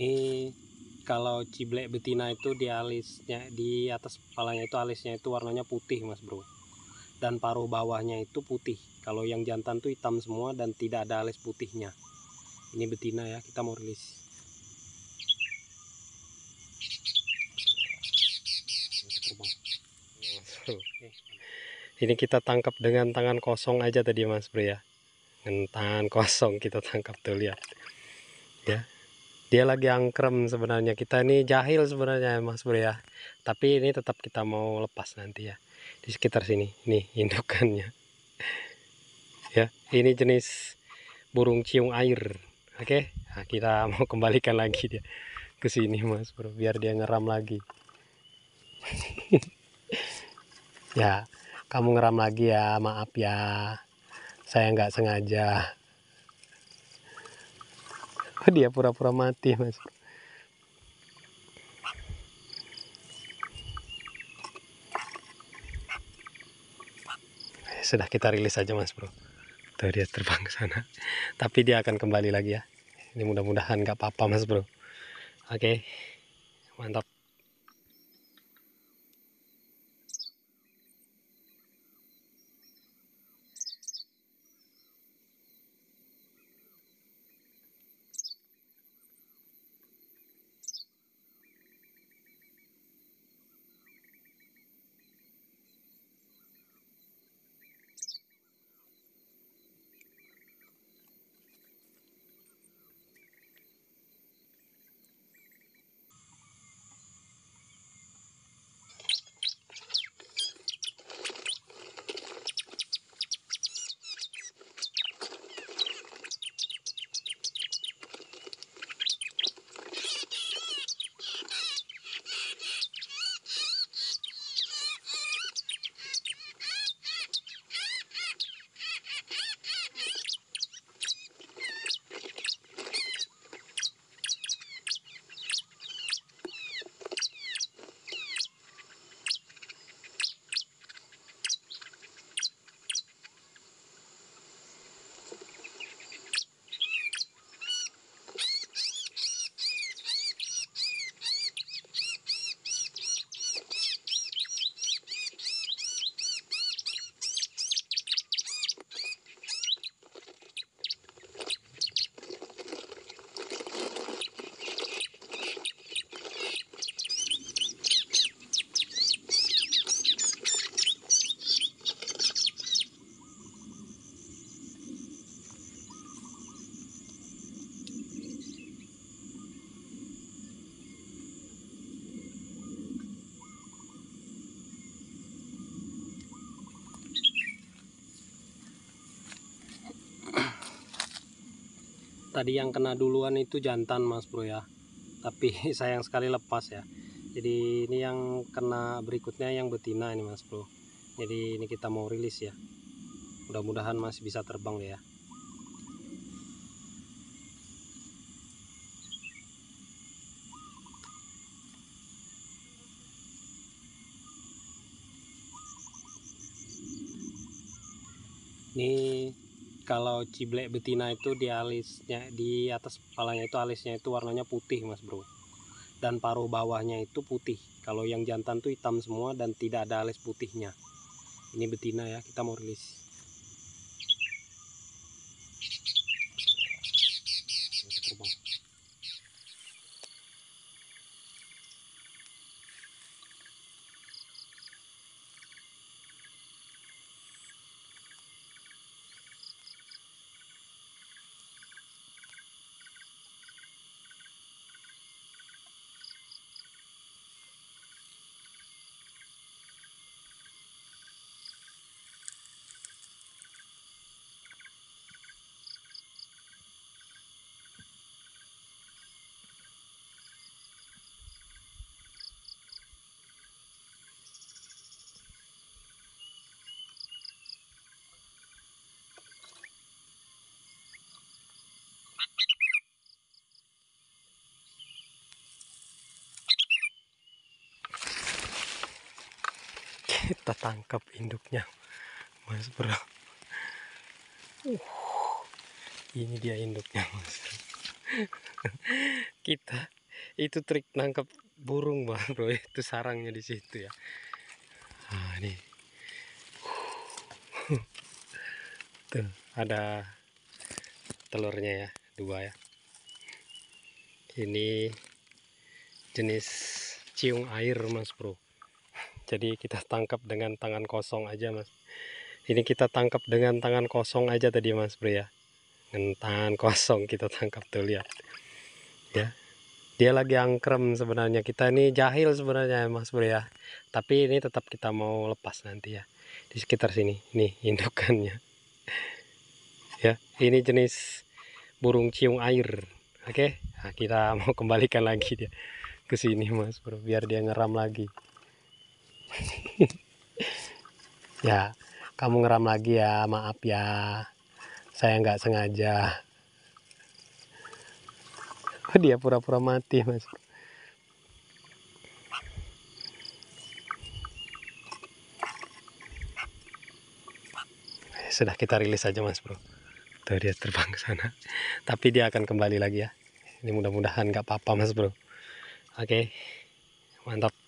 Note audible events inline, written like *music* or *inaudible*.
ini eh, kalau ciblek betina itu di alisnya di atas kepalanya itu alisnya itu warnanya putih mas bro dan paruh bawahnya itu putih kalau yang jantan tuh hitam semua dan tidak ada alis putihnya ini betina ya kita mau rilis ini kita tangkap dengan tangan kosong aja tadi mas bro ya dengan tangan kosong kita tangkap tuh lihat ya dia lagi angkrem sebenarnya kita ini jahil sebenarnya mas bro ya tapi ini tetap kita mau lepas nanti ya di sekitar sini nih *laughs* indukannya ya ini jenis burung ciung air oke nah, kita mau kembalikan lagi dia ke sini mas bro biar dia ngeram lagi *laughs* ya kamu ngeram lagi ya maaf ya saya nggak sengaja Kok dia pura-pura mati, Mas. Eh, sudah kita rilis aja, Mas, Bro. Tuh dia terbang ke sana. Tapi dia akan kembali lagi ya. Ini mudah-mudahan gak apa-apa, Mas, Bro. Oke. Mantap. tadi yang kena duluan itu jantan mas bro ya tapi *laughs* sayang sekali lepas ya jadi ini yang kena berikutnya yang betina ini mas bro jadi ini kita mau rilis ya mudah-mudahan masih bisa terbang ya ini kalau ciblek betina itu di alisnya di atas kepalanya itu alisnya itu warnanya putih mas bro dan paruh bawahnya itu putih kalau yang jantan itu hitam semua dan tidak ada alis putihnya ini betina ya kita mau rilis kita tangkap induknya mas bro uh, ini dia induknya mas bro. *laughs* kita itu trik nangkap burung mas bro itu sarangnya di situ ya nah, ini *laughs* tuh ada telurnya ya dua ya ini jenis ciung air mas bro jadi kita tangkap dengan tangan kosong aja mas ini kita tangkap dengan tangan kosong aja tadi mas bro ya dengan tangan kosong kita tangkap tuh lihat ya dia lagi angkrem sebenarnya kita ini jahil sebenarnya mas bro ya tapi ini tetap kita mau lepas nanti ya di sekitar sini nih indukannya ya ini jenis burung ciung air oke okay? nah, kita mau kembalikan lagi dia ke sini mas bro biar dia ngeram lagi *laughs* ya kamu ngeram lagi ya maaf ya saya nggak sengaja *laughs* dia pura-pura mati mas eh, sudah kita rilis aja mas bro tuh dia terbang ke sana *laughs* tapi dia akan kembali lagi ya ini mudah-mudahan nggak apa-apa mas bro oke mantap